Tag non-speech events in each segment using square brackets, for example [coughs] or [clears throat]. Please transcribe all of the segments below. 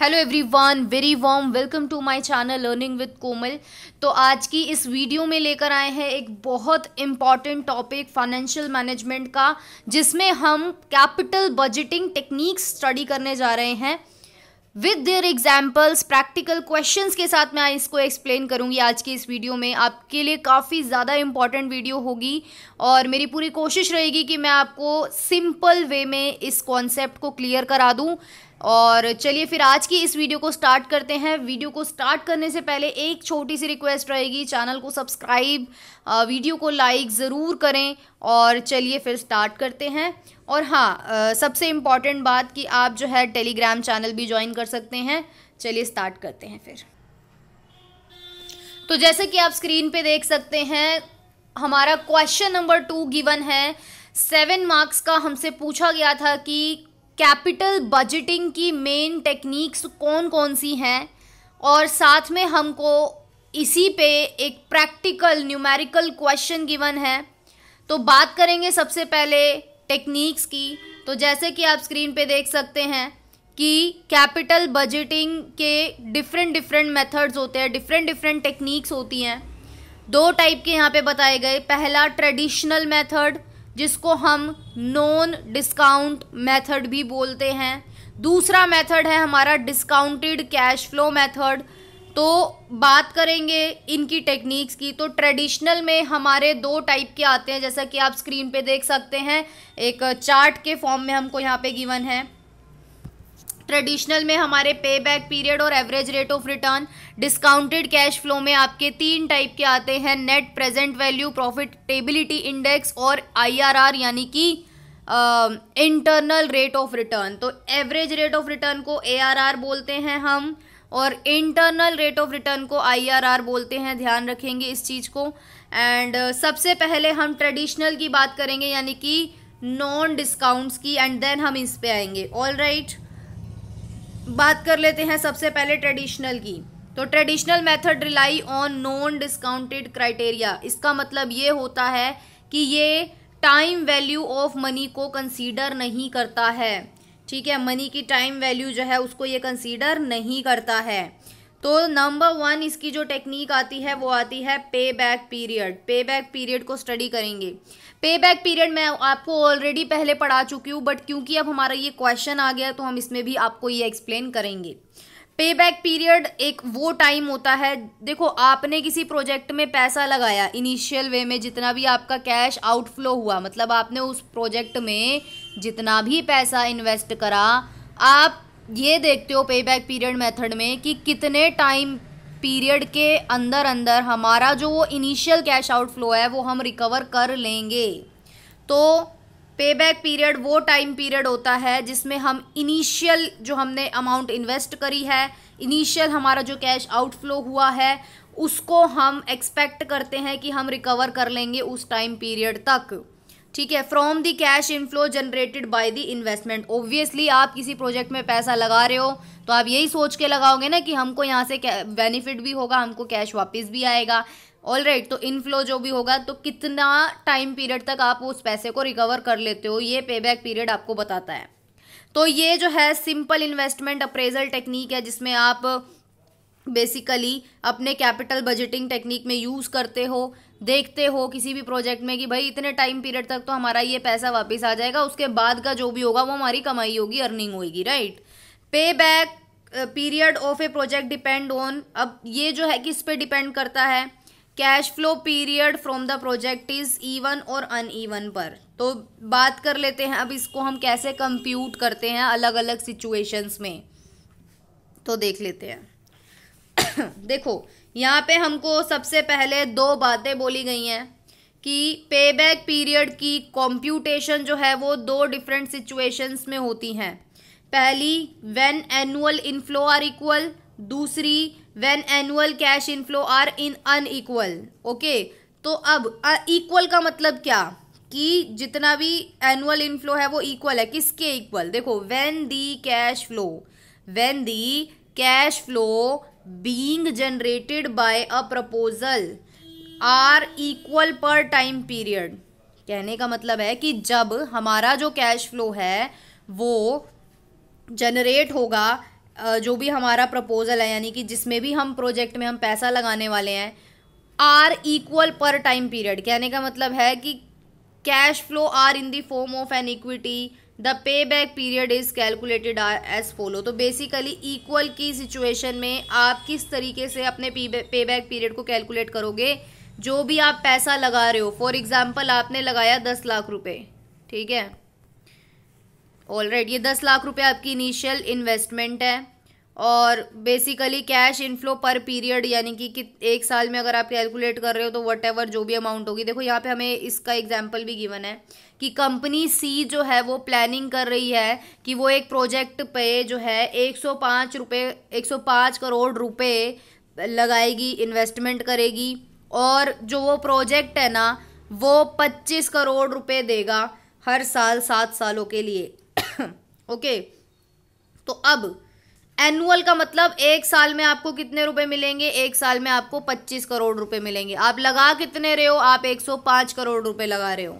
Hello everyone very warm welcome to my channel learning with Komal तो आज की इस वीडियो में लेकर आए हैं एक बहुत इम्पॉर्टेंट टॉपिक फाइनेंशियल मैनेजमेंट का जिसमें हम कैपिटल बजटिंग टेक्निक्स स्टडी करने जा रहे हैं with their examples practical questions के साथ मैं इसको एक्सप्लेन करूंगी आज की इस वीडियो में आपके लिए काफ़ी ज़्यादा इम्पॉर्टेंट वीडियो होगी और मेरी पूरी कोशिश रहेगी कि मैं आपको सिंपल वे में इस कॉन्सेप्ट को क्लियर करा दूँ और चलिए फिर आज की इस वीडियो को स्टार्ट करते हैं वीडियो को स्टार्ट करने से पहले एक छोटी सी रिक्वेस्ट रहेगी चैनल को सब्सक्राइब वीडियो को लाइक ज़रूर करें और चलिए फिर स्टार्ट करते हैं और हाँ सबसे इम्पॉर्टेंट बात कि आप जो है टेलीग्राम चैनल भी ज्वाइन कर सकते हैं चलिए स्टार्ट करते हैं फिर तो जैसे कि आप स्क्रीन पर देख सकते हैं हमारा क्वेश्चन नंबर टू गिवन है सेवन मार्क्स का हमसे पूछा गया था कि कैपिटल बजटिंग की मेन टेक्निक्स कौन कौन सी हैं और साथ में हमको इसी पे एक प्रैक्टिकल न्यूमेरिकल क्वेश्चन गिवन है तो बात करेंगे सबसे पहले टेक्निक्स की तो जैसे कि आप स्क्रीन पे देख सकते हैं कि कैपिटल बजटिंग के डिफरेंट डिफरेंट मेथड्स होते हैं डिफरेंट डिफरेंट टेक्निक्स होती हैं दो टाइप के यहाँ पे बताए गए पहला ट्रेडिशनल मेथड जिसको हम नॉन डिस्काउंट मेथड भी बोलते हैं दूसरा मेथड है हमारा डिस्काउंटेड कैश फ्लो मेथड तो बात करेंगे इनकी टेक्निक्स की तो ट्रेडिशनल में हमारे दो टाइप के आते हैं जैसा कि आप स्क्रीन पे देख सकते हैं एक चार्ट के फॉर्म में हमको यहाँ पे गिवन है ट्रेडिशनल में हमारे पे बैक पीरियड और average rate of return discounted cash flow में आपके तीन टाइप के आते हैं net present value profitability index और आईआरआर यानी कि इंटरनल रेट ऑफ रिटर्न तो एवरेज रेट ऑफ रिटर्न को एआरआर बोलते हैं हम और इंटरनल रेट ऑफ रिटर्न को आईआरआर बोलते हैं ध्यान रखेंगे इस चीज़ को एंड uh, सबसे पहले हम ट्रेडिशनल की बात करेंगे यानी कि नॉन डिस्काउंट्स की एंड देन हम इस पे आएंगे ऑल राइट right? बात कर लेते हैं सबसे पहले ट्रेडिशनल की तो traditional method rely on non discounted criteria इसका मतलब ये होता है कि ये टाइम वैल्यू ऑफ मनी को कंसीडर नहीं करता है ठीक है मनी की टाइम वैल्यू जो है उसको ये कंसीडर नहीं करता है तो नंबर वन इसकी जो टेक्निक आती है वो आती है pay back period pay back period को स्टडी करेंगे पे बैक पीरियड मैं आपको ऑलरेडी पहले पढ़ा चुकी हूँ बट क्योंकि अब हमारा ये क्वेश्चन आ गया तो हम इसमें भी आपको ये एक्सप्लेन करेंगे पे बैक पीरियड एक वो टाइम होता है देखो आपने किसी प्रोजेक्ट में पैसा लगाया इनिशियल वे में जितना भी आपका कैश आउटफ्लो हुआ मतलब आपने उस प्रोजेक्ट में जितना भी पैसा इन्वेस्ट करा आप ये देखते हो पे बैक पीरियड मेथड में कि कितने टाइम पीरियड के अंदर अंदर हमारा जो वो इनिशियल कैश आउटफ्लो है वो हम रिकवर कर लेंगे तो पे बैक पीरियड वो टाइम पीरियड होता है जिसमें हम इनिशियल जो हमने अमाउंट इन्वेस्ट करी है इनिशियल हमारा जो कैश आउटफ्लो हुआ है उसको हम एक्सपेक्ट करते हैं कि हम रिकवर कर लेंगे उस टाइम पीरियड तक ठीक है from the cash inflow generated by the investment obviously आप किसी प्रोजेक्ट में पैसा लगा रहे हो तो आप यही सोच के लगाओगे ना कि हमको यहाँ से बेनिफिट भी होगा हमको कैश वापस भी आएगा ऑल राइट right, तो इनफ्लो जो भी होगा तो कितना टाइम पीरियड तक आप उस पैसे को रिकवर कर लेते हो ये पे बैक पीरियड आपको बताता है तो ये जो है सिंपल इन्वेस्टमेंट अप्रेजल टेक्निक है जिसमें आप बेसिकली अपने कैपिटल बजटिंग टेक्निक में यूज़ करते हो देखते हो किसी भी प्रोजेक्ट में कि भाई इतने टाइम पीरियड तक तो हमारा ये पैसा वापस आ जाएगा उसके बाद का जो भी होगा वो हमारी कमाई होगी अर्निंग होगी right pay back period of a project depend on अब ये जो है किस पे डिपेंड करता है cash flow period from the project is even और अनईवन पर तो बात कर लेते हैं अब इसको हम कैसे कंप्यूट करते हैं अलग अलग सिचुएशंस में तो देख लेते हैं देखो यहाँ पे हमको सबसे पहले दो बातें बोली गई हैं कि पे बैक पीरियड की कॉम्प्यूटेशन जो है वो दो डिफरेंट सिचुएशंस में होती हैं पहली when annual inflow are equal दूसरी when annual cash inflow are in unequal okay तो अब इक्वल का मतलब क्या कि जितना भी एनुअल इनफ्लो है वो इक्वल है किसके इक्वल देखो when the cash flow when the cash flow being generated by a proposal are equal per time period कहने का मतलब है कि जब हमारा जो कैश फ्लो है वो जनरेट होगा जो भी हमारा प्रपोजल है यानी कि जिसमें भी हम प्रोजेक्ट में हम पैसा लगाने वाले हैं are equal per time period कहने का मतलब है कि cash flow are in the form of an equity the pay back period is calculated as follow तो बेसिकली इक्वल की सिचुएशन में आप किस तरीके से अपने पे बैक पीरियड को कैलकुलेट करोगे जो भी आप पैसा लगा रहे हो फॉर एग्जाम्पल आपने लगाया दस लाख रुपये ठीक है ऑल राइट right, ये दस लाख रुपये आपकी इनिशियल इन्वेस्टमेंट है और basically cash inflow per period यानी कि, कि एक साल में अगर आप कैलकुलेट कर रहे हो तो वट जो भी अमाउंट होगी देखो यहाँ पे हमें इसका एग्जाम्पल भी गिवन है कि कंपनी सी जो है वो प्लानिंग कर रही है कि वो एक प्रोजेक्ट पे जो है एक सौ पाँच रुपये एक सौ पाँच करोड़ रुपए लगाएगी इन्वेस्टमेंट करेगी और जो वो प्रोजेक्ट है ना वो पच्चीस करोड़ रुपए देगा हर साल सात सालों के लिए [coughs] ओके तो अब एनुअल का मतलब एक साल में आपको कितने रुपए मिलेंगे एक साल में आपको 25 करोड़ रुपए मिलेंगे आप लगा कितने रहे हो आप 105 करोड़ रुपए लगा रहे हो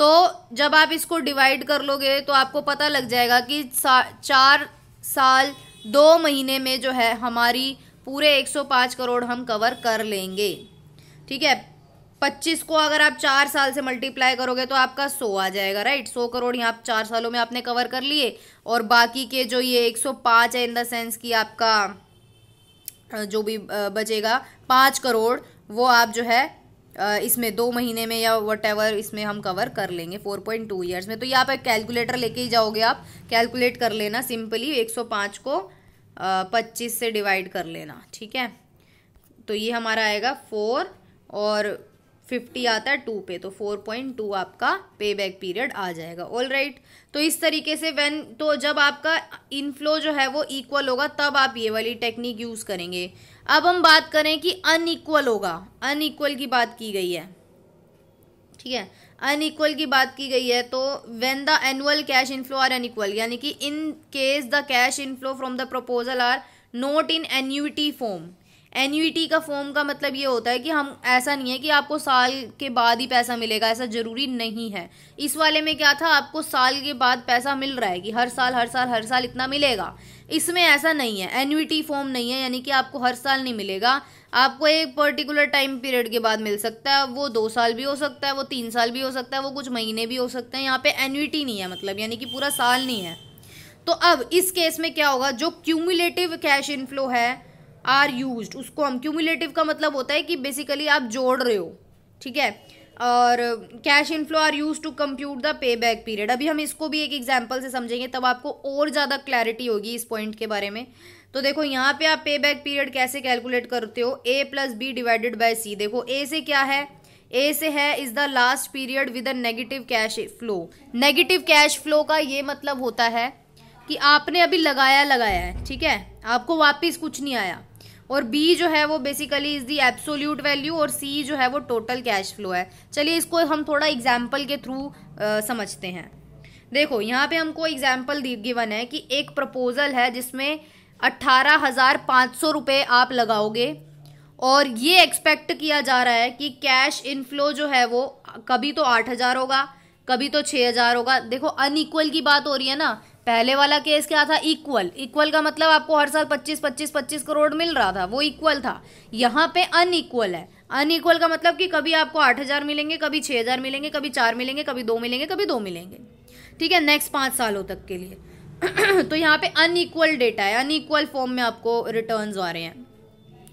तो जब आप इसको डिवाइड कर लोगे तो आपको पता लग जाएगा कि सा, चार साल दो महीने में जो है हमारी पूरे 105 करोड़ हम कवर कर लेंगे ठीक है 25 को अगर आप चार साल से मल्टीप्लाई करोगे तो आपका 100 आ जाएगा राइट 100 करोड़ यहाँ आप चार सालों में आपने कवर कर लिए और बाकी के जो ये 105 है इन द सेंस कि आपका जो भी बचेगा पाँच करोड़ वो आप जो है इसमें दो महीने में या वट इसमें हम कवर कर लेंगे फोर पॉइंट टू ईयर्स में तो यहाँ पर कैलकुलेटर लेके ही जाओगे आप कैलकुलेट कर लेना सिंपली एक सौ पाँच को पच्चीस से डिवाइड कर लेना ठीक है तो ये हमारा आएगा फोर और फिफ्टी आता है टू पे तो फोर पॉइंट टू आपका पे बैक पीरियड आ जाएगा ऑल राइट right. तो इस तरीके से वेन तो जब आपका इनफ्लो जो है वो इक्वल होगा तब आप ये वाली टेक्निक यूज़ करेंगे अब हम बात करें कि अनइक्वल होगा अनइक्वल की बात की गई है ठीक है अनइक्वल की बात की गई है तो when the annual cash inflow are unequal यानी कि in case the cash inflow from the proposal are not in annuity form annuity का फॉर्म का मतलब ये होता है कि हम ऐसा नहीं है कि आपको साल के बाद ही पैसा मिलेगा ऐसा ज़रूरी नहीं है इस वाले में क्या था आपको साल के बाद पैसा मिल रहा है कि हर साल हर साल हर साल इतना मिलेगा इसमें ऐसा नहीं है एन्यूटी फॉर्म नहीं है यानी कि आपको हर साल नहीं मिलेगा आपको एक पर्टिकुलर टाइम पीरियड के बाद मिल सकता है वो दो साल भी हो सकता है वो तीन साल भी हो सकता है वो कुछ महीने भी हो सकते हैं यहाँ पे एन्यूटी नहीं है मतलब यानी कि पूरा साल नहीं है तो अब इस केस में क्या होगा जो क्यूमुलेटिव कैश इनफ्लो है आर यूज उसको हम क्यूमुलेटिव का मतलब होता है कि बेसिकली आप जोड़ रहे हो ठीक है और cash inflow are use to compute the pay back period अभी हम इसको भी एक एग्जाम्पल से समझेंगे तब आपको और ज़्यादा क्लैरिटी होगी इस पॉइंट के बारे में तो देखो यहाँ पे आप पे बैक पीरियड कैसे कैलकुलेट करते हो A plus B divided by C देखो ए से क्या है ए से है is the last period with a negative cash flow negative cash flow का ये मतलब होता है कि आपने अभी लगाया लगाया है ठीक है आपको वापस कुछ नहीं आया और बी जो है वो basically is the absolute value और सी जो है वो टोटल कैश फ्लो है चलिए इसको हम थोड़ा एग्जाम्पल के थ्रू समझते हैं देखो यहाँ पे हमको एग्जाम्पल गिवन है कि एक प्रपोजल है जिसमें अट्ठारह हज़ार पाँच सौ रुपये आप लगाओगे और ये एक्सपेक्ट किया जा रहा है कि कैश इनफ्लो जो है वो कभी तो आठ हज़ार होगा कभी तो छः हज़ार होगा देखो अनइक्वल की बात हो रही है ना पहले वाला केस क्या था इक्वल इक्वल का मतलब आपको हर साल 25 25 25 करोड़ मिल रहा था वो इक्वल था यहाँ पे अनइक्वल है अनइक्वल का मतलब कि कभी आपको आठ हज़ार मिलेंगे कभी 6000 हज़ार मिलेंगे कभी चार मिलेंगे कभी दो मिलेंगे कभी दो मिलेंगे ठीक है नेक्स्ट पाँच सालों तक के लिए [clears throat] तो यहाँ पे अनइक्वल डेटा है अनइक्वल फॉर्म में आपको रिटर्न आ रहे हैं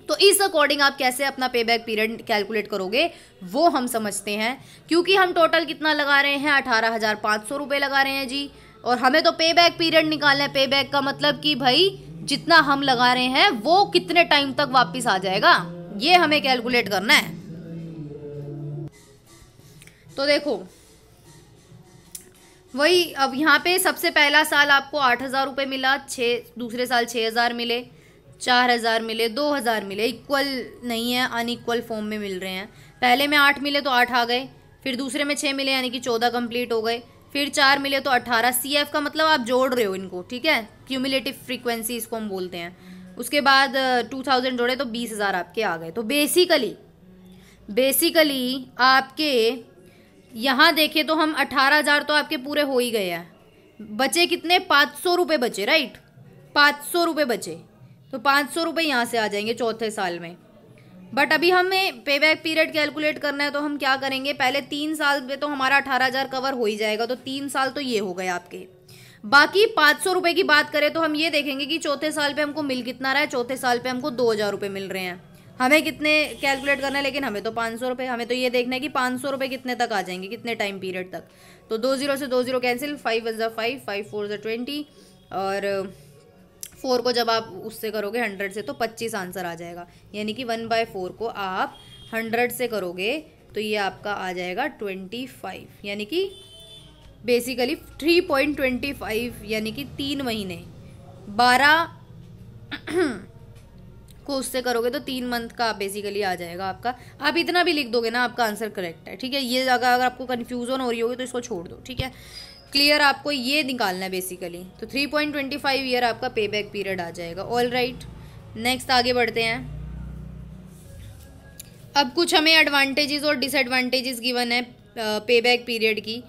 तो इस अकॉर्डिंग आप कैसे अपना पे बैक पीरियड कैलकुलेट करोगे वो हम समझते हैं क्योंकि हम टोटल कितना लगा रहे हैं अठारह हज़ार पाँच सौ रुपये लगा रहे हैं जी और हमें तो पे बैक पीरियड निकालना है पे बैक का मतलब कि भाई जितना हम लगा रहे हैं वो कितने टाइम तक वापस आ जाएगा ये हमें कैलकुलेट करना है तो देखो वही अब यहाँ पे सबसे पहला साल आपको आठ हज़ार रुपये मिला छः दूसरे साल छः हज़ार मिले चार हज़ार मिले दो हज़ार मिले इक्वल नहीं है अनइक्वल फॉर्म में मिल रहे हैं पहले में आठ मिले तो आठ आ गए फिर दूसरे में छः मिले यानी कि चौदह कंप्लीट हो गए फिर चार मिले तो अट्ठारह सी एफ का मतलब आप जोड़ रहे हो इनको ठीक है क्यूमुलेटिव फ्रीक्वेंसी इसको हम बोलते हैं उसके बाद टू थाउजेंड जोड़े तो बीस हज़ार आपके आ गए तो बेसिकली बेसिकली आपके यहाँ देखें तो हम अट्ठारह हज़ार तो आपके पूरे हो ही गए हैं बचे कितने पाँच सौ रुपये बचे राइट पाँच सौ रुपये बचे तो पाँच सौ रुपये यहाँ से आ जाएंगे चौथे साल में बट अभी हमें पे बैक पीरियड कैलकुलेट करना है तो हम क्या करेंगे पहले तीन साल में तो हमारा अठारह हज़ार कवर हो ही जाएगा तो तीन साल तो ये हो गए आपके बाकी पाँच सौ रुपये की बात करें तो हम ये देखेंगे कि चौथे साल पे हमको मिल कितना रहा है चौथे साल पे हमको दो हज़ार रुपये मिल रहे हैं हमें कितने कैलकुलेट करना है लेकिन हमें तो पाँच सौ रुपये हमें तो ये देखना है कि पाँच सौ रुपये कितने तक आ जाएंगे कितने टाइम पीरियड तक तो दो जीरो से दो जीरो कैंसिल फाइव वन ज़ा फाइव फाइव फोर ज़ा ट्वेंटी और फोर को जब आप उससे करोगे हंड्रेड से तो पच्चीस आंसर आ जाएगा यानी कि वन बाय फोर को आप हंड्रेड से करोगे तो ये आपका आ जाएगा ट्वेंटी फाइव यानी कि basically three point twenty five यानी कि तीन महीने बारह [clears throat] को उससे करोगे तो तीन मंथ का बेसिकली आ जाएगा आपका आप इतना भी लिख दोगे ना आपका आंसर करेक्ट है ठीक है ये अगर अगर आपको कन्फ्यूज़न हो रही होगी तो इसको छोड़ दो ठीक है क्लियर आपको ये निकालना है बेसिकली तो three point twenty five year आपका पे बैक पीरियड आ जाएगा ऑल राइट नेक्स्ट आगे बढ़ते हैं अब कुछ हमें एडवांटेजेस और डिसएडवांटेजेस गिवन है पे बैक पीरियड की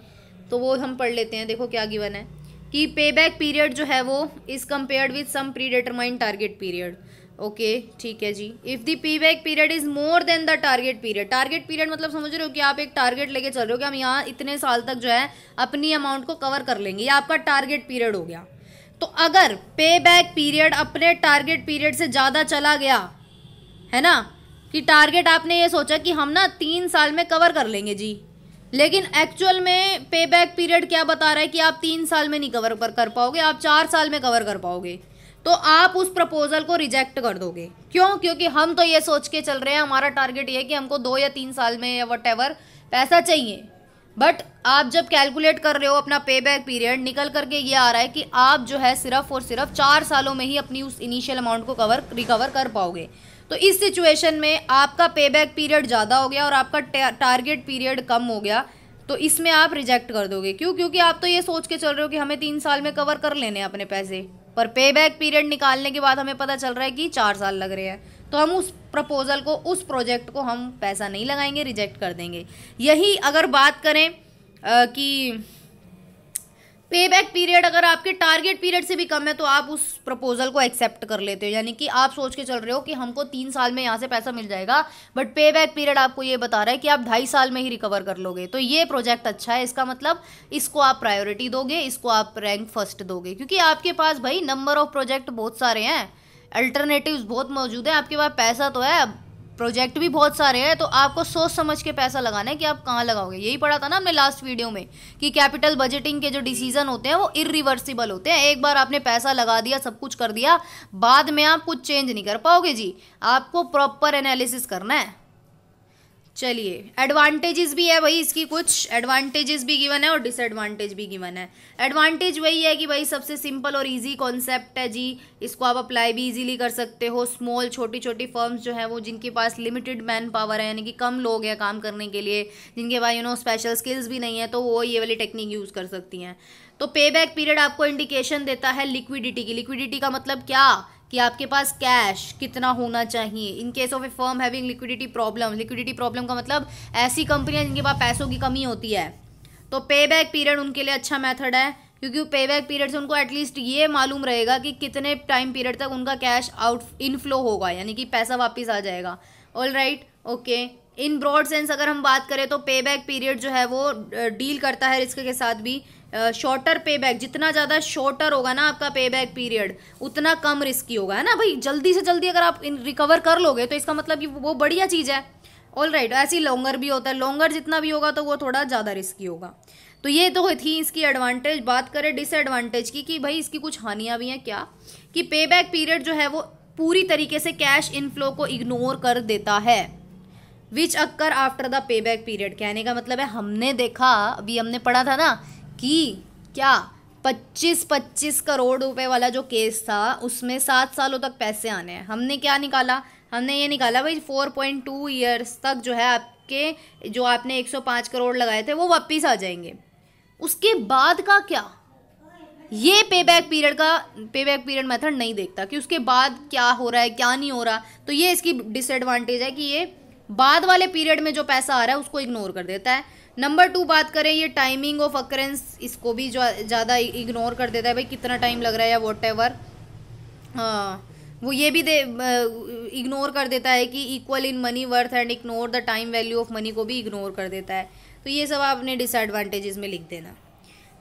तो वो हम पढ़ लेते हैं देखो क्या गिवन है कि पे बैक पीरियड जो है वो is compared with some predetermined target period okay ठीक है जी if the pay back period is more than the target period target period मतलब समझ रहे हो कि आप एक टारगेट लेके चल रहे हो कि हम यहाँ इतने साल तक जो है अपनी अमाउंट को कवर कर लेंगे ये आपका टारगेट पीरियड हो गया तो अगर पे बैक पीरियड अपने टारगेट पीरियड से ज़्यादा चला गया है ना कि टारगेट आपने ये सोचा कि हम ना तीन साल में कवर कर लेंगे जी लेकिन एक्चुअल में पे बैक पीरियड क्या बता रहा है कि आप तीन साल में नहीं कवर कर पाओगे आप चार साल में कवर कर पाओगे तो आप उस प्रपोजल को रिजेक्ट कर दोगे क्यों क्योंकि हम तो ये सोच के चल रहे हैं हमारा टारगेट ये है कि हमको दो या तीन साल में या वट पैसा चाहिए बट आप जब कैलकुलेट कर रहे हो अपना पे बैक पीरियड निकल करके ये आ रहा है कि आप जो है सिर्फ और सिर्फ चार सालों में ही अपनी उस इनिशियल अमाउंट को कवर रिकवर कर पाओगे तो इस सिचुएशन में आपका पे बैक पीरियड ज़्यादा हो गया और आपका टारगेट पीरियड कम हो गया तो इसमें आप रिजेक्ट कर दोगे क्यों क्योंकि आप तो ये सोच के चल रहे हो कि हमें तीन साल में कवर कर लेने अपने पैसे पर पे बैक पीरियड निकालने के बाद हमें पता चल रहा है कि चार साल लग रहे हैं तो हम उस प्रपोजल को उस प्रोजेक्ट को हम पैसा नहीं लगाएंगे रिजेक्ट कर देंगे यही अगर बात करें आ, कि पे बैक पीरियड अगर आपके टारगेट पीरियड से भी कम है तो आप उस प्रपोजल को एक्सेप्ट कर लेते हो यानी कि आप सोच के चल रहे हो कि हमको तीन साल में यहाँ से पैसा मिल जाएगा बट पे बैक पीरियड आपको ये बता रहा है कि आप ढाई साल में ही रिकवर कर लोगे तो ये प्रोजेक्ट अच्छा है इसका मतलब इसको आप प्रायोरिटी दोगे इसको आप रैंक फर्स्ट दोगे क्योंकि आपके पास भाई नंबर ऑफ प्रोजेक्ट बहुत सारे हैं अल्टरनेटिव बहुत मौजूद हैं आपके पास पैसा तो है प्रोजेक्ट भी बहुत सारे हैं तो आपको सोच समझ के पैसा लगाना है कि आप कहाँ लगाओगे यही पढ़ा था ना हमने लास्ट वीडियो में कि कैपिटल बजटिंग के जो डिसीजन होते हैं वो इरिवर्सिबल होते हैं एक बार आपने पैसा लगा दिया सब कुछ कर दिया बाद में आप कुछ चेंज नहीं कर पाओगे जी आपको प्रॉपर एनालिसिस करना है चलिए एडवांटेजेस भी है भाई इसकी कुछ एडवांटेजेस भी गिवन है और डिसएडवांटेज भी गिवन है एडवांटेज वही है कि भाई सबसे सिंपल और इजी कॉन्सेप्ट है जी इसको आप अप्लाई भी इजीली कर सकते हो स्मॉल छोटी छोटी फर्म्स जो हैं वो जिनके पास लिमिटेड मैन पावर है यानी कि कम लोग हैं काम करने के लिए जिनके पास यू नो स्पेशल स्किल्स भी नहीं है तो वो ये वाली टेक्निक यूज़ कर सकती हैं तो पे बैक पीरियड आपको इंडिकेशन देता है लिक्विडिटी की लिक्विडिटी का मतलब क्या कि आपके पास कैश कितना होना चाहिए in case of a firm having liquidity problem liquidity problem का मतलब ऐसी कंपनियां जिनके पास पैसों की कमी होती है तो पे बैक पीरियड उनके लिए अच्छा मेथड है क्योंकि पे बैक पीरियड से उनको एटलीस्ट ये मालूम रहेगा कि कितने टाइम पीरियड तक उनका कैश आउट इनफ्लो होगा यानी कि पैसा वापस आ जाएगा all right okay in broad sense अगर हम बात करें तो पे बैक पीरियड जो है वो डील करता है रिस्क के साथ भी शॉर्टर पे बैक जितना ज़्यादा शॉर्टर होगा ना आपका पे बैक पीरियड उतना कम रिस्की होगा है ना भाई जल्दी से जल्दी अगर आप रिकवर कर लोगे तो इसका मतलब वो बढ़िया चीज़ है ऑल राइट right, ऐसे ही लॉन्गर भी होता है लॉन्गर जितना भी होगा तो वो थोड़ा ज़्यादा रिस्की होगा तो ये तो थी इसकी एडवांटेज बात करें डिसएडवांटेज की कि भाई इसकी कुछ हानियाँ भी हैं क्या कि पे बैक पीरियड जो है वो पूरी तरीके से कैश इनफ्लो को इग्नोर कर देता है which occur after the pay back period कहने का मतलब है हमने देखा अभी हमने पढ़ा था ना कि क्या पच्चीस पच्चीस करोड़ रुपए वाला जो केस था उसमें सात सालों तक पैसे आने हैं हमने क्या निकाला हमने ये निकाला भाई फोर पॉइंट टू ईयर्स तक जो है आपके जो आपने एक सौ पाँच करोड़ लगाए थे वो वापिस आ जाएंगे उसके बाद का क्या ये पे बैक पीरियड का पे बैक पीरियड मेथड नहीं देखता कि उसके बाद क्या हो रहा है क्या नहीं हो रहा तो ये इसकी डिसएडवांटेज है कि ये बाद वाले पीरियड में जो पैसा आ रहा है उसको इग्नोर कर देता है नंबर टू बात करें ये टाइमिंग ऑफ अक्रेंस इसको भी ज़्यादा इग्नोर कर देता है भाई कितना टाइम लग रहा है या वॉट एवर हाँ, वो ये भी दे इग्नोर कर देता है कि equal in money worth and ignore the time value of money को भी इग्नोर कर देता है तो ये सब आपने डिसएडवांटेजेस में लिख देना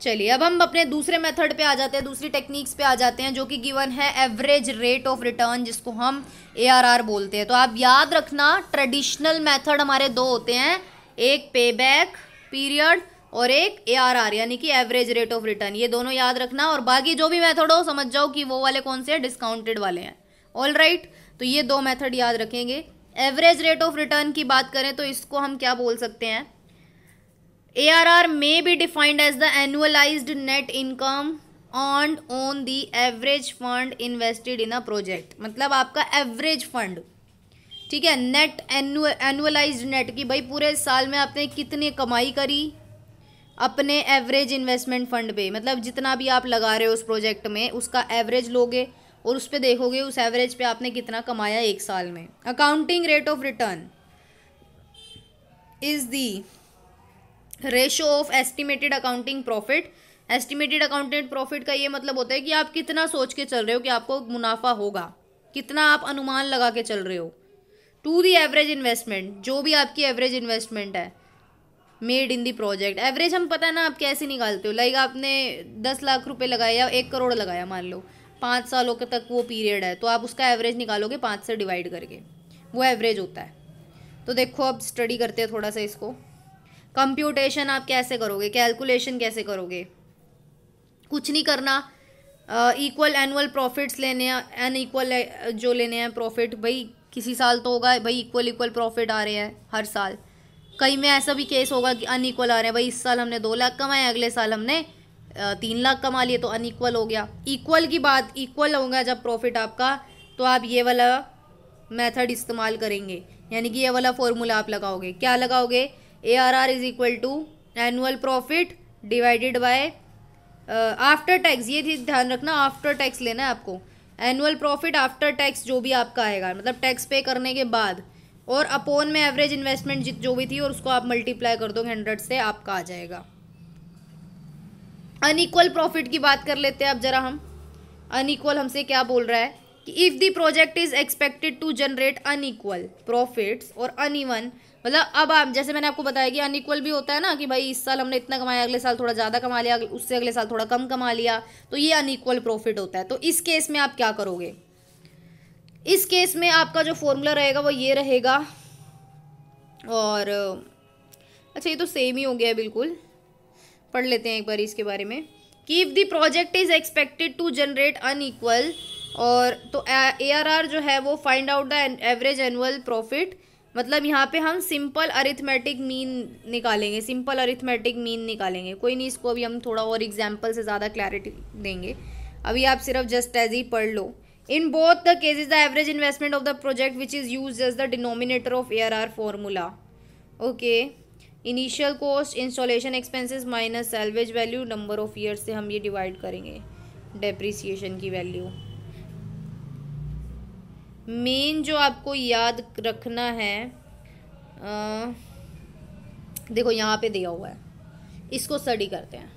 चलिए अब हम अपने दूसरे मेथड पे आ जाते हैं दूसरी टेक्निक्स पे आ जाते हैं जो कि गिवन है एवरेज रेट ऑफ रिटर्न जिसको हम ए बोलते हैं तो आप याद रखना ट्रेडिशनल मेथड हमारे दो होते हैं एक पे बैक पीरियड और एक ए आर आर यानी कि एवरेज रेट ऑफ रिटर्न ये दोनों याद रखना और बाकी जो भी मेथड हो समझ जाओ कि वो वाले कौन से हैं डिस्काउंटेड वाले हैं ऑल राइट right, तो ये दो मेथड याद रखेंगे एवरेज रेट ऑफ रिटर्न की बात करें तो इसको हम क्या बोल सकते हैं A R R may be defined as the annualise net income on on the average fund invested in a project मतलब आपका एवरेज फंड ठीक है नेट एनुअलाइज नेट की भाई पूरे साल में आपने कितनी कमाई करी अपने एवरेज इन्वेस्टमेंट फंड पे मतलब जितना भी आप लगा रहे हो उस प्रोजेक्ट में उसका एवरेज लोगे और उस पर देखोगे उस एवरेज पे आपने कितना कमाया एक साल में accounting rate of return is the ratio of estimated accounting profit estimated accounted profit का ये मतलब होता है कि आप कितना सोच के चल रहे हो कि आपको मुनाफा होगा कितना आप अनुमान लगा के चल रहे हो टू दी एवरेज इन्वेस्टमेंट जो भी आपकी एवरेज इन्वेस्टमेंट है made in the project average हम पता है ना आप कैसे निकालते हो लाइक आपने दस लाख रुपए लगाए या एक करोड़ लगाया मान लो पाँच सालों के तक वो पीरियड है तो आप उसका एवरेज निकालोगे पाँच से डिवाइड करके वो एवरेज होता है तो देखो अब स्टडी करते हैं थोड़ा सा इसको कंप्यूटेशन आप कैसे करोगे कैलकुलेशन कैसे करोगे कुछ नहीं करना इक्वल एनुअल प्रॉफिट्स लेने हैं अन इक्वल जो लेने हैं प्रॉफिट भाई किसी साल तो होगा भाई इक्वल इक्वल प्रॉफिट आ रहे हैं हर साल कई में ऐसा भी केस होगा कि अनइक्वल आ रहे हैं भाई इस साल हमने दो लाख कमाए अगले साल हमने तीन लाख कमा लिए तो अनइक्वल हो गया इक्वल की बात इक्वल होगा जब प्रॉफिट आपका तो आप ये वाला मेथड इस्तेमाल करेंगे यानी कि ये वाला फॉर्मूला आप लगाओगे क्या लगाओगे A R R is equal to annual profit divided by after tax ये चीज ध्यान रखना आफ्टर टैक्स लेना है आपको एनुअल प्रॉफिट आफ्टर टैक्स जो भी आपका आएगा मतलब टैक्स पे करने के बाद और अपोन में एवरेज इन्वेस्टमेंट जो भी थी और उसको आप मल्टीप्लाई कर दोगे हंड्रेड से आपका आ जाएगा अनइक्वल प्रॉफिट की बात कर लेते हैं अब जरा हम अनइक्वल हमसे क्या बोल रहा है कि if the project is expected to generate unequal profits और अनइवन मतलब अब आप जैसे मैंने आपको बताया कि अनइक्वल भी होता है ना कि भाई इस साल हमने इतना कमाया अगले साल थोड़ा ज़्यादा कमा लिया उससे अगले साल थोड़ा कम कमा लिया तो ये अनइक्वल प्रॉफिट होता है तो इस केस में आप क्या करोगे इस केस में आपका जो फॉर्मूला रहेगा वो ये रहेगा और अच्छा ये तो सेम ही हो गया बिल्कुल पढ़ लेते हैं एक बार इसके बारे में कि if the project is expected to generate unequal और तो ए आर आर जो है वो find out the average annual profit मतलब यहाँ पे हम सिंपल अरिथमेटिक मीन निकालेंगे सिंपल अरिथमेटिक मीन निकालेंगे कोई नहीं इसको अभी हम थोड़ा और एग्जाम्पल से ज़्यादा क्लैरिटी देंगे अभी आप सिर्फ जस्ट एज ही पढ़ लो in both the cases the average investment of the project which is use as the denominator of A R R formula okay initial cost installation expenses minus salvage value number of year से हम ये divide करेंगे depreciation की value main जो आपको याद रखना है आ, देखो यहाँ पे दिया हुआ है इसको स्टडी करते हैं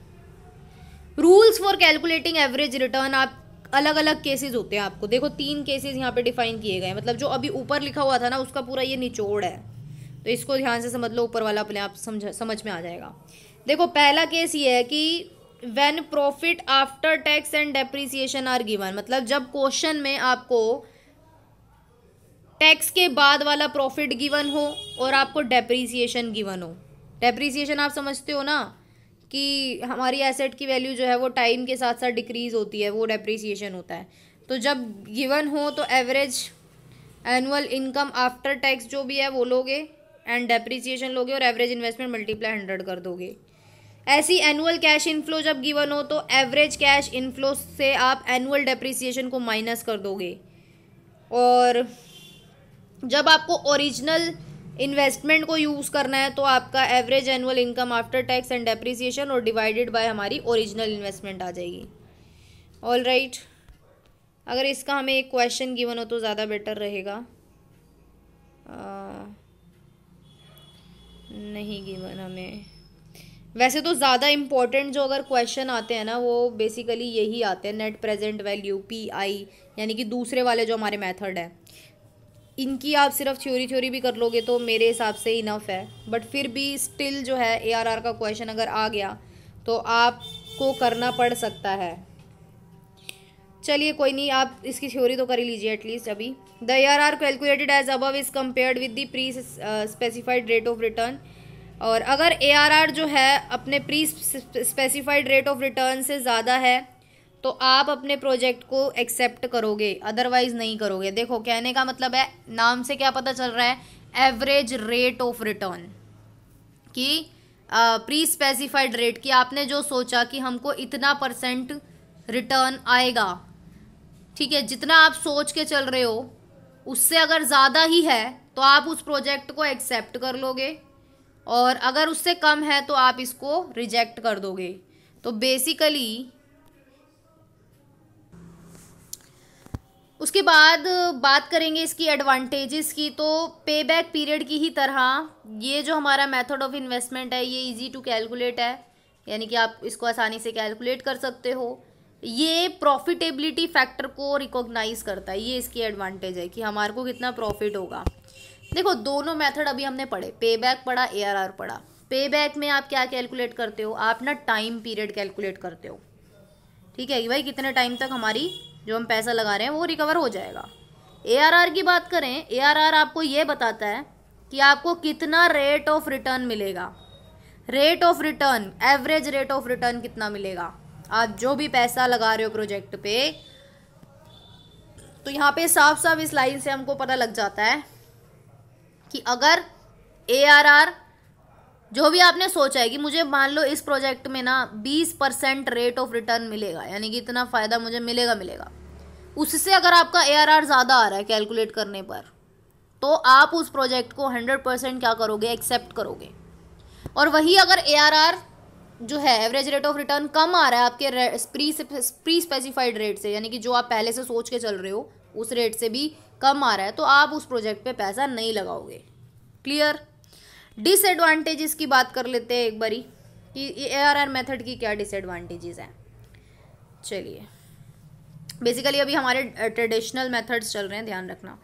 rules for calculating average return आप अलग अलग केसेस होते हैं आपको देखो तीन केसेस यहाँ पे डिफाइन किए गए हैं मतलब जो अभी ऊपर लिखा हुआ था ना उसका पूरा ये निचोड़ है तो इसको ध्यान से समझ लो ऊपर वाला अपने आप समझ समझ में आ जाएगा देखो पहला केस ये है कि when profit after tax and depreciation are given मतलब जब क्वेश्चन में आपको टैक्स के बाद वाला प्रॉफिट गिवन हो और आपको डेप्रीसीशन गिवन हो डेप्रिसिएशन आप समझते हो ना कि हमारी एसेट की वैल्यू जो है वो टाइम के साथ साथ डिक्रीज़ होती है वो डेप्रीसीशन होता है तो जब गिवन हो तो average annual income after tax जो भी है वो लोगे एंड डेप्रिसिएशन लोगे और एवरेज इन्वेस्टमेंट मल्टीप्लाई हंड्रेड कर दोगे ऐसी एनुअल कैश इनफ्लो जब गिवन हो तो एवरेज कैश इनफ्लो से आप एनुअल डेप्रिसिएशन को माइनस कर दोगे और जब आपको ओरिजिनल इन्वेस्टमेंट को यूज़ करना है तो आपका average annual income after tax and depreciation और डिवाइडेड बाय हमारी ओरिजिनल इन्वेस्टमेंट आ जाएगी ऑल राइट right. अगर इसका हमें एक क्वेश्चन गिवन हो तो ज़्यादा बेटर रहेगा आ, नहीं गिवन हमें वैसे तो ज़्यादा इम्पॉर्टेंट जो अगर क्वेश्चन आते हैं ना वो बेसिकली यही आते हैं net present value P I यानी कि दूसरे वाले जो हमारे मेथड है इनकी आप सिर्फ थ्योरी थ्योरी भी कर लोगे तो मेरे हिसाब से इनफ है बट फिर भी स्टिल जो है एआरआर का क्वेश्चन अगर आ गया तो आपको करना पड़ सकता है चलिए कोई नहीं आप इसकी थ्योरी तो कर ही लीजिए एटलीस्ट अभी the A R R calculated as above is compared with the pre specified rate of return और अगर ए आर आर जो है अपने pre specified rate of return से ज़्यादा है तो आप अपने प्रोजेक्ट को एक्सेप्ट करोगे अदरवाइज नहीं करोगे देखो कहने का मतलब है नाम से क्या पता चल रहा है एवरेज रेट ऑफ रिटर्न कि प्री स्पेसिफाइड रेट कि आपने जो सोचा कि हमको इतना परसेंट रिटर्न आएगा ठीक है जितना आप सोच के चल रहे हो उससे अगर ज़्यादा ही है तो आप उस प्रोजेक्ट को एक्सेप्ट कर लोगे और अगर उससे कम है तो आप इसको रिजेक्ट कर दोगे तो बेसिकली उसके बाद बात करेंगे इसकी एडवांटेजेस की तो पे बैक पीरियड की ही तरह ये जो हमारा मेथड ऑफ इन्वेस्टमेंट है ये इजी टू कैलकुलेट है यानी कि आप इसको आसानी से कैलकुलेट कर सकते हो ये प्रॉफिटेबिलिटी फैक्टर को रिकॉग्नाइज करता है ये इसकी एडवांटेज है कि हमारे को कितना प्रॉफिट होगा देखो दोनों मेथड अभी हमने पढ़े पे बैक पढ़ा ए आर आर पढ़ा पे बैक में आप क्या कैलकुलेट करते हो आप ना टाइम पीरियड कैलकुलेट करते हो ठीक है भाई कितने टाइम तक हमारी जो हम पैसा लगा रहे हैं वो रिकवर हो जाएगा ए की बात करें ए आपको ये बताता है कि आपको कितना रेट ऑफ रिटर्न मिलेगा rate of return average rate of return कितना मिलेगा आप जो भी पैसा लगा रहे हो प्रोजेक्ट पे तो यहाँ पे साफ साफ इस लाइन से हमको पता लग जाता है कि अगर ए आर आर जो भी आपने सोचा है कि मुझे मान लो इस प्रोजेक्ट में ना बीस परसेंट रेट ऑफ रिटर्न मिलेगा यानी कि इतना फ़ायदा मुझे मिलेगा मिलेगा उससे अगर आपका ए ज़्यादा आ रहा है कैलकुलेट करने पर तो आप उस प्रोजेक्ट को हंड्रेड परसेंट क्या करोगे एक्सेप्ट करोगे और वही अगर ए जो है एवरेज रेट ऑफ रिटर्न कम आ रहा है आपके प्री प्री स्पेसिफाइड रेट से यानी कि जो आप पहले से सोच के चल रहे हो उस रेट से भी कम आ रहा है तो आप उस प्रोजेक्ट पे पैसा नहीं लगाओगे क्लियर डिसएडवांटेजेस की बात कर लेते हैं एक बारी कि ए आर आर मेथड की क्या डिसएडवांटेजेस हैं चलिए बेसिकली अभी हमारे ट्रेडिशनल मेथड्स चल रहे हैं ध्यान रखना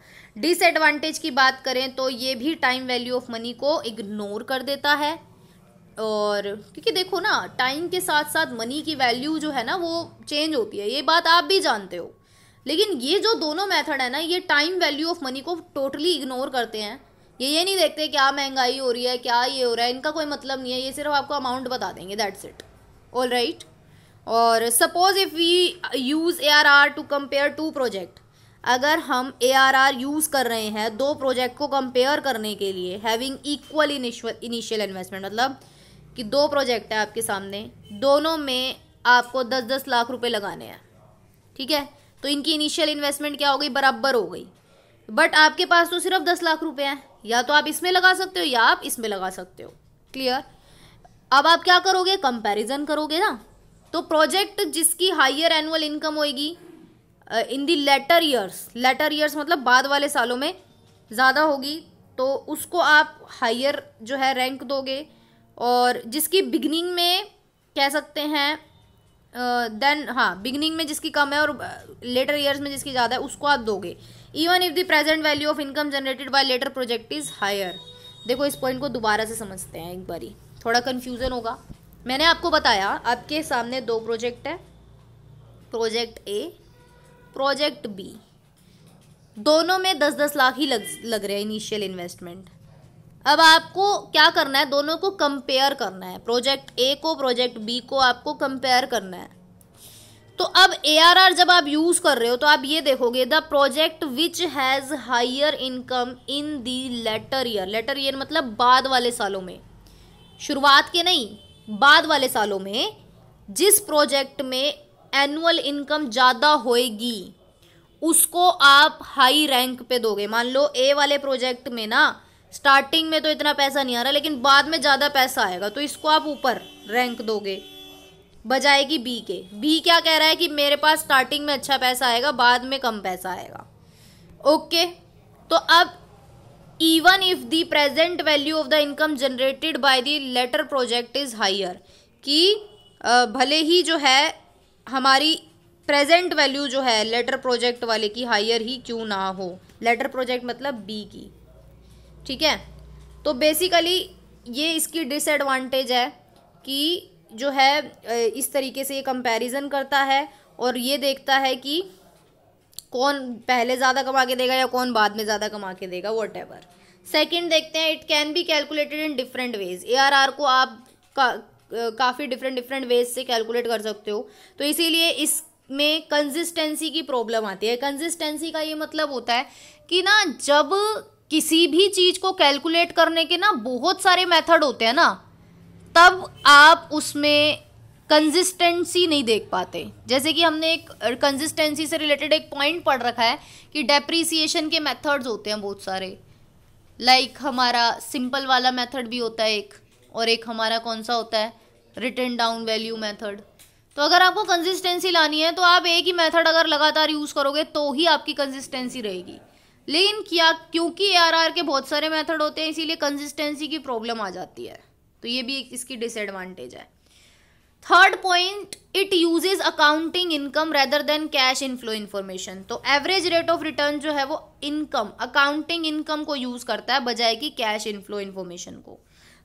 डिसएडवांटेज की बात करें तो ये भी टाइम वैल्यू ऑफ मनी को इग्नोर कर देता है और क्योंकि देखो ना टाइम के साथ साथ मनी की वैल्यू जो है ना वो चेंज होती है ये बात आप भी जानते हो लेकिन ये जो दोनों मेथड है ना ये टाइम वैल्यू ऑफ मनी को टोटली इग्नोर करते हैं ये ये नहीं देखते क्या महंगाई हो रही है क्या ये हो रहा है इनका कोई मतलब नहीं है ये सिर्फ आपको अमाउंट बता देंगे दैट्स इट ऑल राइट और suppose if we use A R R to compare two project अगर हम ए आर आर यूज़ कर रहे हैं दो प्रोजेक्ट को कंपेयर करने के लिए हैविंग इक्वल इनिशियल इन्वेस्टमेंट मतलब कि दो प्रोजेक्ट है आपके सामने दोनों में आपको दस दस लाख रुपए लगाने हैं ठीक है तो इनकी इनिशियल इन्वेस्टमेंट क्या हो गई बराबर हो गई बट आपके पास तो सिर्फ दस लाख रुपए हैं या तो आप इसमें लगा सकते हो या आप इसमें लगा सकते हो क्लियर अब आप क्या करोगे कंपैरिजन करोगे ना तो प्रोजेक्ट जिसकी हाइयर एनुअल इनकम होएगी in the later years later years मतलब बाद वाले सालों में ज़्यादा होगी तो उसको आप हाइयर जो है रैंक दोगे और जिसकी बिगनिंग में कह सकते हैं देन uh, हाँ बिगनिंग में जिसकी कम है और लेटर ईयर्स में जिसकी ज़्यादा है उसको आप दोगे even if the present value of income generated by later project is higher देखो इस पॉइंट को दोबारा से समझते हैं एक बारी थोड़ा कन्फ्यूज़न होगा मैंने आपको बताया आपके सामने दो प्रोजेक्ट है प्रोजेक्ट ए प्रोजेक्ट बी दोनों में दस दस लाख ही लग लग रहे हैं इनिशियल इन्वेस्टमेंट अब आपको क्या करना है दोनों को कंपेयर करना है प्रोजेक्ट ए को प्रोजेक्ट बी को आपको कंपेयर करना है तो अब ए जब आप यूज कर रहे हो तो आप ये देखोगे the project which has higher income in the later year later year मतलब बाद वाले सालों में शुरुआत के नहीं बाद वाले सालों में जिस प्रोजेक्ट में एनुअल इनकम ज़्यादा होएगी उसको आप हाई रैंक पे दोगे मान लो ए वाले प्रोजेक्ट में ना स्टार्टिंग में तो इतना पैसा नहीं आ रहा लेकिन बाद में ज़्यादा पैसा आएगा तो इसको आप ऊपर रैंक दोगे बजाएगी बी के बी क्या कह रहा है कि मेरे पास स्टार्टिंग में अच्छा पैसा आएगा बाद में कम पैसा आएगा ओके okay, तो अब even if the present value of the income generated by the later project is higher कि भले ही जो है हमारी प्रेजेंट वैल्यू जो है लेटर प्रोजेक्ट वाले की हायर ही क्यों ना हो लेटर प्रोजेक्ट मतलब बी की ठीक है तो बेसिकली ये इसकी डिसएडवांटेज है कि जो है इस तरीके से ये कंपैरिजन करता है और ये देखता है कि कौन पहले ज़्यादा कमा के देगा या कौन बाद में ज़्यादा कमा के देगा वट एवर सेकेंड देखते हैं it can be calculated in different ways ए को आप का, काफ़ी डिफरेंट डिफरेंट वेज से कैलकुलेट कर सकते हो तो इसीलिए इस में कंसिस्टेंसी की प्रॉब्लम आती है कंसिस्टेंसी का ये मतलब होता है कि ना जब किसी भी चीज़ को कैलकुलेट करने के ना बहुत सारे मेथड होते हैं ना तब आप उसमें कंसिस्टेंसी नहीं देख पाते जैसे कि हमने एक कंसिस्टेंसी से रिलेटेड एक पॉइंट पढ़ रखा है कि डेप्रिसिएशन के मेथड्स होते हैं बहुत सारे लाइक like हमारा सिंपल वाला मेथड भी होता है एक और एक हमारा कौन सा होता है रिटर्न डाउन वैल्यू मेथड तो अगर आपको कंसिस्टेंसी लानी है तो आप एक ही मेथड अगर लगातार यूज़ करोगे तो ही आपकी कंसिस्टेंसी रहेगी लेकिन क्या क्योंकि ए के बहुत सारे मेथड होते हैं इसीलिए कंसिस्टेंसी की प्रॉब्लम आ जाती है तो ये भी एक इसकी डिसएडवांटेज है third point it uses accounting income rather than cash inflow information तो एवरेज रेट ऑफ रिटर्न जो है वो इनकम अकाउंटिंग इनकम को यूज करता है बजाय कि कैश इनफ्लो इन्फॉर्मेशन को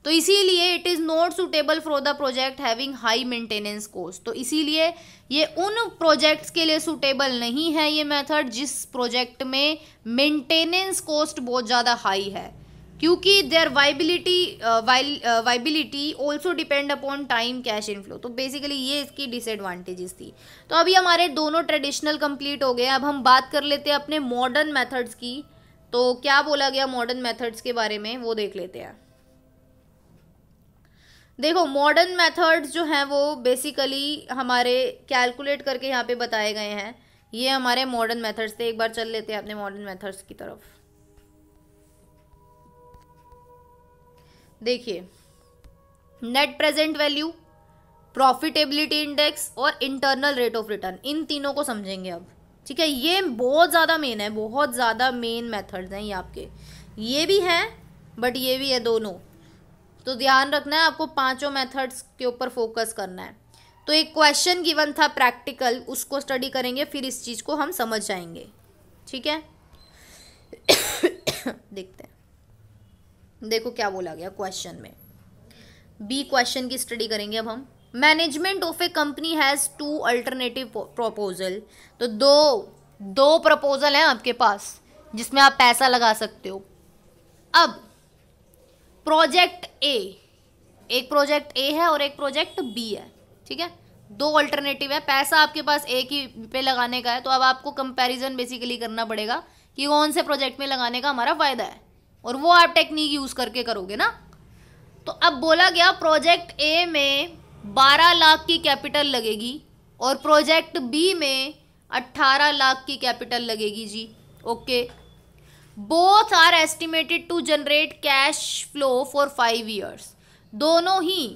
तो इसीलिए it is not suitable for the project having high maintenance cost तो इसीलिए ये उन प्रोजेक्ट्स के लिए सुटेबल नहीं है ये मेथड जिस प्रोजेक्ट में मेंटेनेंस कॉस्ट बहुत ज़्यादा हाई है क्योंकि their viability viability also depend upon time cash inflow तो बेसिकली ये इसकी डिसएडवांटेजेस थी तो अभी हमारे दोनों ट्रेडिशनल कंप्लीट हो गए अब हम बात कर लेते हैं अपने मॉडर्न मेथड्स की तो क्या बोला गया मॉडर्न मेथड्स के बारे में वो देख लेते हैं देखो मॉडर्न मेथड्स जो हैं वो बेसिकली हमारे कैलकुलेट करके यहाँ पे बताए गए हैं ये हमारे मॉडर्न मेथड्स थे एक बार चल लेते हैं अपने मॉडर्न मेथड्स की तरफ देखिए net present value profitability index और इंटरनल रेट ऑफ रिटर्न इन तीनों को समझेंगे अब ठीक है ये बहुत ज़्यादा मेन है बहुत ज़्यादा मेन मेथड्स हैं ये आपके ये भी हैं बट ये भी है दोनों तो ध्यान रखना है आपको पांचों मेथड्स के ऊपर फोकस करना है तो एक क्वेश्चन गिवन था प्रैक्टिकल उसको स्टडी करेंगे फिर इस चीज़ को हम समझ जाएंगे ठीक है [coughs] देखते हैं देखो क्या बोला गया क्वेश्चन में बी क्वेश्चन की स्टडी करेंगे अब हम management of a company has two alternative proposal तो दो दो प्रपोजल हैं आपके पास जिसमें आप पैसा लगा सकते हो अब प्रोजेक्ट ए एक प्रोजेक्ट ए है और एक प्रोजेक्ट बी है ठीक है दो अल्टरनेटिव है पैसा आपके पास ए की पे लगाने का है तो अब आपको कंपैरिजन बेसिकली करना पड़ेगा कि कौन से प्रोजेक्ट में लगाने का हमारा फायदा है और वो आप टेक्निक यूज करके करोगे ना तो अब बोला गया प्रोजेक्ट ए में 12 लाख की कैपिटल लगेगी और प्रोजेक्ट बी में 18 लाख की कैपिटल लगेगी जी okay both are estimated to generate cash flow for five years दोनों ही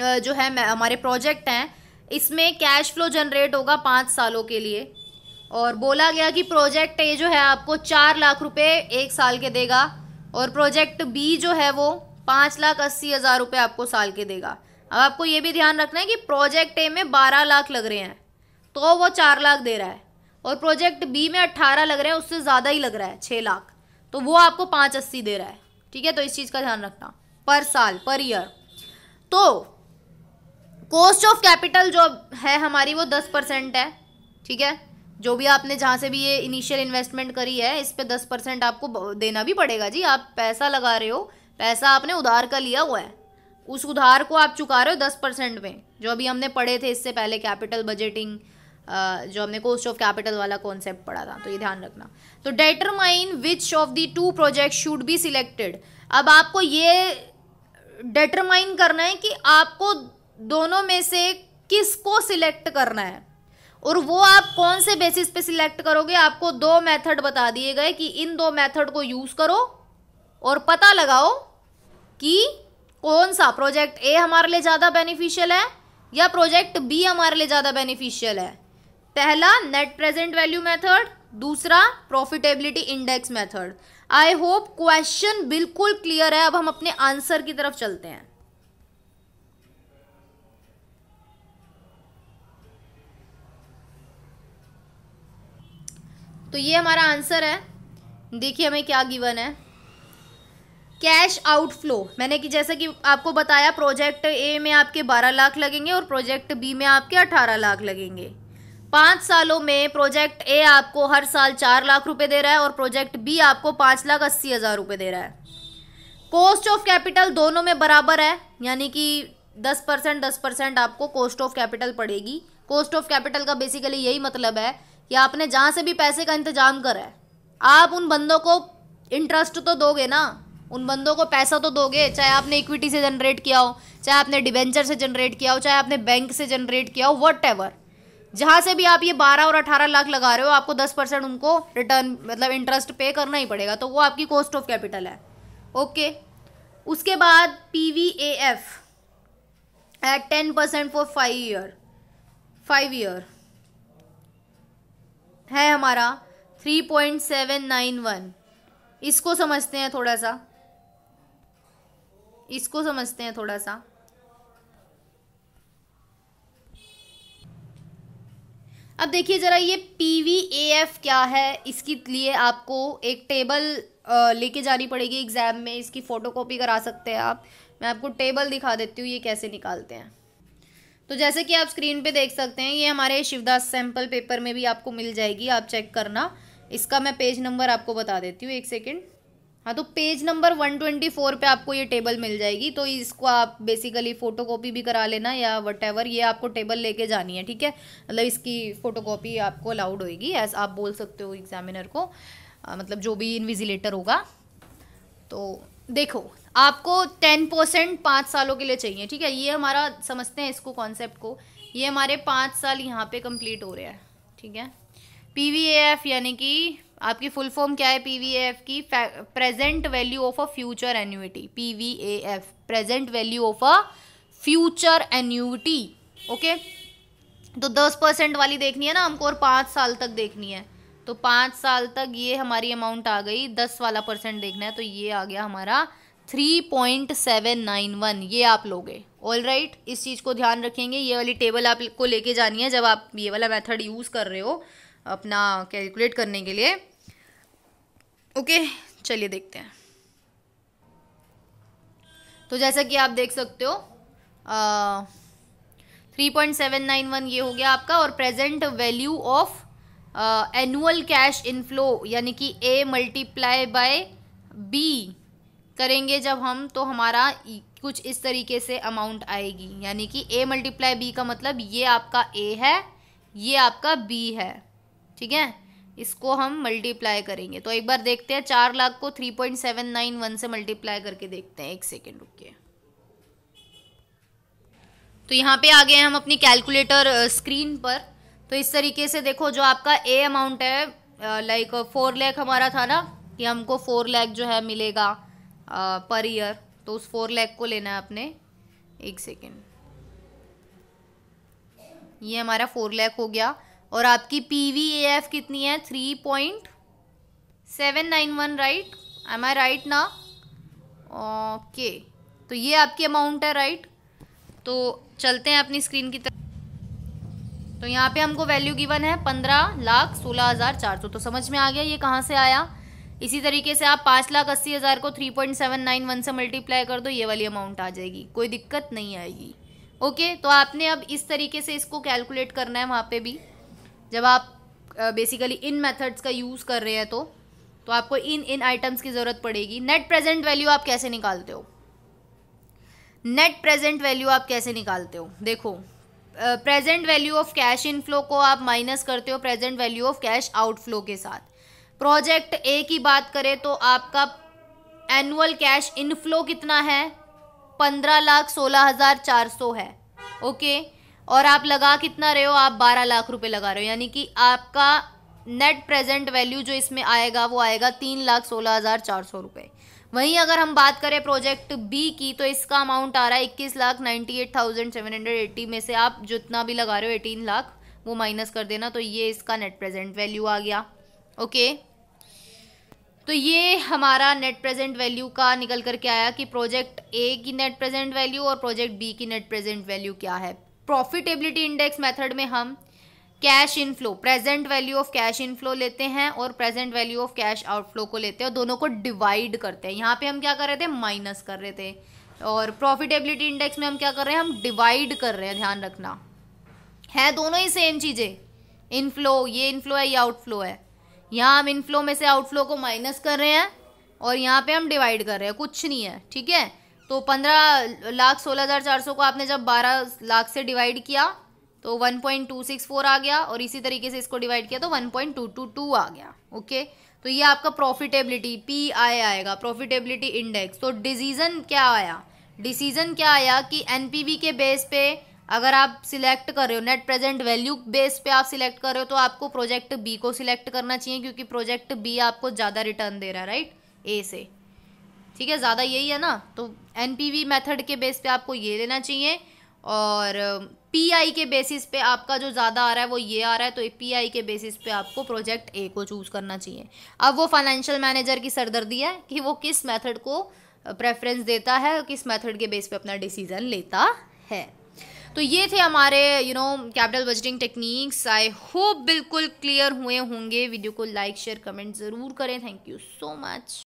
जो है हमारे प्रोजेक्ट हैं इसमें कैश फ्लो जनरेट होगा पाँच सालों के लिए और बोला गया कि प्रोजेक्ट ए जो है आपको चार लाख रुपए एक साल के देगा और प्रोजेक्ट बी जो है वो पाँच लाख अस्सी हज़ार रुपये आपको साल के देगा अब आपको ये भी ध्यान रखना है कि प्रोजेक्ट ए में बारह लाख लग रहे हैं तो वो चार लाख दे रहा है और प्रोजेक्ट बी में अट्ठारह लग रहे हैं उससे ज़्यादा ही लग रहा है छः लाख तो वो आपको पाँच अस्सी दे रहा है ठीक है तो इस चीज़ का ध्यान रखना पर साल पर ईयर तो कॉस्ट ऑफ कैपिटल जो है हमारी वो दस परसेंट है ठीक है जो भी आपने जहाँ से भी ये इनिशियल इन्वेस्टमेंट करी है इस पर दस परसेंट आपको देना भी पड़ेगा जी आप पैसा लगा रहे हो पैसा आपने उधार का लिया हुआ है उस उधार को आप चुका रहे हो दस परसेंट में जो अभी हमने पढ़े थे इससे पहले कैपिटल बजटिंग जो हमने कोस्ट ऑफ कैपिटल वाला कॉन्सेप्ट पढ़ा था तो ये ध्यान रखना तो determine which of the two project should be selected अब आपको ये डेटरमाइन करना है कि आपको दोनों में से किसको सिलेक्ट करना है और वो आप कौन से बेसिस पे सिलेक्ट करोगे आपको दो मेथड बता दिए गए कि इन दो मेथड को यूज करो और पता लगाओ कि कौन सा प्रोजेक्ट ए हमारे लिए ज़्यादा बेनिफिशियल है या प्रोजेक्ट बी हमारे लिए ज़्यादा बेनिफिशियल है पहला नेट प्रेजेंट वैल्यू मेथड दूसरा profitability index method I hope question बिल्कुल क्लियर है अब हम अपने आंसर की तरफ चलते हैं तो ये हमारा आंसर है देखिए हमें क्या गिवन है कैश आउटफ्लो मैंने कि जैसे कि आपको बताया प्रोजेक्ट ए में आपके 12 लाख लगेंगे और प्रोजेक्ट बी में आपके 18 लाख लगेंगे पाँच सालों में प्रोजेक्ट ए आपको हर साल चार लाख रुपए दे रहा है और प्रोजेक्ट बी आपको पाँच लाख अस्सी हज़ार रुपये दे रहा है कॉस्ट ऑफ कैपिटल दोनों में बराबर है यानी कि दस परसेंट दस परसेंट आपको कॉस्ट ऑफ कैपिटल पड़ेगी कॉस्ट ऑफ कैपिटल का बेसिकली यही मतलब है या आपने जहाँ से भी पैसे का इंतजाम करा है आप उन बंदों को इंटरेस्ट तो दोगे ना उन बंदों को पैसा तो दोगे चाहे आपने इक्विटी से जनरेट किया हो चाहे आपने डिबेंचर से जनरेट किया हो चाहे आपने बैंक से जनरेट किया हो वट एवर जहाँ से भी आप ये बारह और अठारह लाख लगा रहे हो आपको दस परसेंट उनको रिटर्न मतलब इंटरेस्ट पे करना ही पड़ेगा तो वो आपकी कॉस्ट ऑफ कैपिटल है ओके उसके बाद P V A F at ten percent for five year five year है हमारा three point seven nine one इसको समझते हैं थोड़ा सा इसको समझते हैं थोड़ा सा अब देखिए ज़रा ये पी वी ए एफ क्या है इसके लिए आपको एक टेबल लेके जानी पड़ेगी एग्ज़ाम में इसकी फ़ोटोकॉपी करा सकते हैं आप मैं आपको टेबल दिखा देती हूँ ये कैसे निकालते हैं तो जैसे कि आप स्क्रीन पे देख सकते हैं ये हमारे शिवदास सैम्पल पेपर में भी आपको मिल जाएगी आप चेक करना इसका मैं पेज नंबर आपको बता देती हूँ एक सेकेंड हाँ तो page number one twenty four पर आपको ये टेबल मिल जाएगी तो इसको आप बेसिकली फ़ोटो भी करा लेना या वट ये आपको टेबल लेके जानी है ठीक है मतलब इसकी फ़ोटो आपको अलाउड होएगी ऐस आप बोल सकते हो एग्जामिनर को आ, मतलब जो भी इन्विजिलेटर होगा तो देखो आपको टेन परसेंट पाँच सालों के लिए चाहिए ठीक है ये हमारा समझते हैं इसको कॉन्सेप्ट को ये हमारे पाँच साल यहाँ पे कंप्लीट हो रहा है ठीक है पी वी एफ यानी कि आपकी फुल फॉर्म क्या है पी वी एफ की present value of a future annuity P V A F present value of a future annuity okay तो दस परसेंट वाली देखनी है ना हमको और पाँच साल तक देखनी है तो पाँच साल तक ये हमारी अमाउंट आ गई दस वाला परसेंट देखना है तो ये आ गया हमारा three point seven nine one ये आप लोगे ऑल राइट right, इस चीज़ को ध्यान रखेंगे ये वाली टेबल आपको लेके जानी है जब आप ये वाला मेथड यूज़ कर रहे हो अपना कैलकुलेट करने के लिए ओके okay, चलिए देखते हैं तो जैसा कि आप देख सकते हो three point seven nine one ये हो गया आपका और present value of annual cash inflow यानी कि ए मल्टीप्लाई बाय बी करेंगे जब हम तो हमारा कुछ इस तरीके से अमाउंट आएगी यानी कि ए मल्टीप्लाई बी का मतलब ये आपका ए है ये आपका बी है ठीक है इसको हम मल्टीप्लाई करेंगे तो एक बार देखते हैं चार लाख को three point seven nine one से मल्टीप्लाई करके देखते हैं एक सेकेंड रुकिए तो यहाँ पे आ गए हम अपनी कैलकुलेटर स्क्रीन पर तो इस तरीके से देखो जो आपका ए अमाउंट है लाइक फोर लैख हमारा था ना कि हमको फोर लैख जो है मिलेगा पर ईयर तो उस फोर लैख को लेना है आपने एक सेकेंड ये हमारा फोर लैख हो गया और आपकी पी वी ए एफ कितनी है three point seven nine one right am I right ना ओके तो ये आपकी अमाउंट है राइट right? तो चलते हैं अपनी स्क्रीन की तरफ तो यहाँ पे हमको वैल्यू गिवन है पंद्रह लाख सोलह हज़ार चार सौ तो समझ में आ गया ये कहाँ से आया इसी तरीके से आप पाँच लाख अस्सी हज़ार को three point seven nine one से मल्टीप्लाई कर दो ये वाली अमाउंट आ जाएगी कोई दिक्कत नहीं आएगी ओके तो आपने अब इस तरीके से इसको कैलकुलेट करना है वहाँ पे भी जब आप बेसिकली इन मेथड्स का यूज़ कर रहे हैं तो तो आपको इन इन आइटम्स की ज़रूरत पड़ेगी नेट प्रेजेंट वैल्यू आप कैसे निकालते हो नेट प्रेजेंट वैल्यू आप कैसे निकालते हो देखो present value of cash inflow को आप माइनस करते हो present value of cash outflow के साथ प्रोजेक्ट ए की बात करें तो आपका एनुअल कैश इनफ्लो कितना है पंद्रह लाख सोलह हजार चार सौ है ओके और आप लगा कितना रहे हो आप बारह लाख रुपए लगा रहे हो यानी कि आपका नेट प्रेजेंट वैल्यू जो इसमें आएगा वो आएगा तीन लाख सोलह हजार चार सौ रुपये वहीं अगर हम बात करें प्रोजेक्ट बी की तो इसका अमाउंट आ रहा है इक्कीस lakh ninety eight thousand seven hundred eighty में से आप जितना भी लगा रहे हो एटीन लाख वो माइनस कर देना तो ये इसका नेट प्रेजेंट वैल्यू आ गया ओके तो ये हमारा नेट प्रेजेंट वैल्यू का निकल कर के आया कि प्रोजेक्ट ए की नेट प्रेजेंट वैल्यू और प्रोजेक्ट बी की नेट प्रेजेंट वैल्यू क्या है प्रॉफिटेबिलिटी इंडेक्स मेथड में हम cash inflow present value of cash inflow लेते हैं और present value of cash outflow को लेते हैं और दोनों को डिवाइड करते हैं यहाँ पे हम क्या कर रहे थे माइनस कर रहे थे और प्रॉफिटेबिलिटी इंडेक्स में हम क्या कर रहे हैं हम डिवाइड कर रहे हैं ध्यान रखना है दोनों ही सेम चीज़ें इनफ्लो ये इनफ्लो है ये आउटफ्लो है यहाँ हम इनफ्लो में से आउटफ्लो को माइनस कर रहे हैं और यहाँ पे हम डिवाइड कर रहे हैं कुछ नहीं है ठीक है तो पंद्रह लाख सोलह हज़ार चार सौ को आपने जब बारह लाख से डिवाइड किया तो 1.264 आ गया और इसी तरीके से इसको डिवाइड किया तो 1.222 आ गया ओके तो ये आपका प्रॉफिटेबिलिटी पी आई आएगा प्रॉफिटेबिलिटी इंडेक्स तो डिसीजन क्या आया डिसीजन क्या आया कि एनपीवी के बेस पे अगर आप सिलेक्ट कर रहे हो नेट प्रेजेंट वैल्यू बेस पे आप सिलेक्ट कर रहे हो तो आपको प्रोजेक्ट बी को सिलेक्ट करना चाहिए क्योंकि प्रोजेक्ट बी आपको ज़्यादा रिटर्न दे रहा है राइट ए से ठीक है ज़्यादा यही है ना तो एनपीवी मेथड के बेस पे आपको ये लेना चाहिए और पीआई के बेसिस पे आपका जो ज़्यादा आ रहा है वो ये आ रहा है तो पीआई के बेसिस पे आपको प्रोजेक्ट ए को चूज़ करना चाहिए अब वो फाइनेंशियल मैनेजर की सरदर्दी है कि वो किस मेथड को प्रेफरेंस देता है किस मेथड के बेस पे अपना डिसीज़न लेता है तो ये थे हमारे you know capital budgeting techniques I hope बिल्कुल क्लियर हुए होंगे वीडियो को लाइक शेयर कमेंट ज़रूर करें थैंक यू सो मच